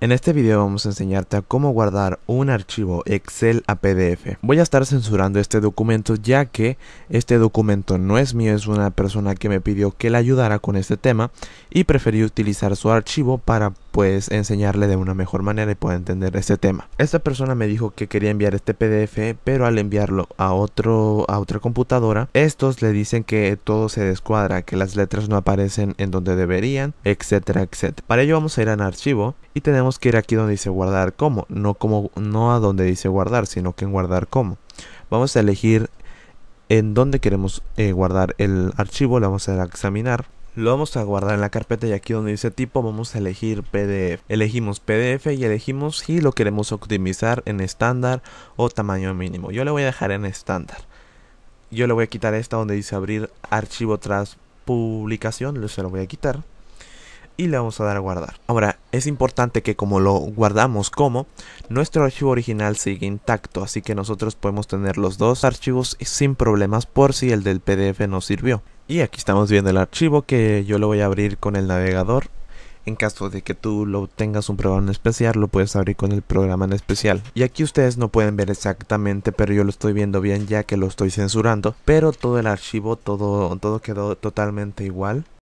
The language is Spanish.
En este video vamos a enseñarte a cómo guardar un archivo Excel a PDF. Voy a estar censurando este documento ya que este documento no es mío, es una persona que me pidió que le ayudara con este tema y preferí utilizar su archivo para pues enseñarle de una mejor manera y pueda entender este tema. Esta persona me dijo que quería enviar este PDF, pero al enviarlo a otro a otra computadora, estos le dicen que todo se descuadra, que las letras no aparecen en donde deberían, etcétera, etcétera. Para ello vamos a ir a archivo y tenemos que ir aquí donde dice guardar como, no como no a donde dice guardar, sino que en guardar como. Vamos a elegir en dónde queremos eh, guardar el archivo, le vamos a, a examinar lo vamos a guardar en la carpeta y aquí donde dice tipo vamos a elegir PDF. Elegimos PDF y elegimos si lo queremos optimizar en estándar o tamaño mínimo. Yo le voy a dejar en estándar. Yo le voy a quitar esta donde dice abrir archivo tras publicación. Se lo voy a quitar y le vamos a dar a guardar. Ahora, es importante que como lo guardamos como, nuestro archivo original sigue intacto, así que nosotros podemos tener los dos archivos sin problemas por si el del PDF nos sirvió. Y aquí estamos viendo el archivo que yo lo voy a abrir con el navegador. En caso de que tú lo tengas un programa en especial, lo puedes abrir con el programa en especial. Y aquí ustedes no pueden ver exactamente, pero yo lo estoy viendo bien ya que lo estoy censurando. Pero todo el archivo, todo, todo quedó totalmente igual.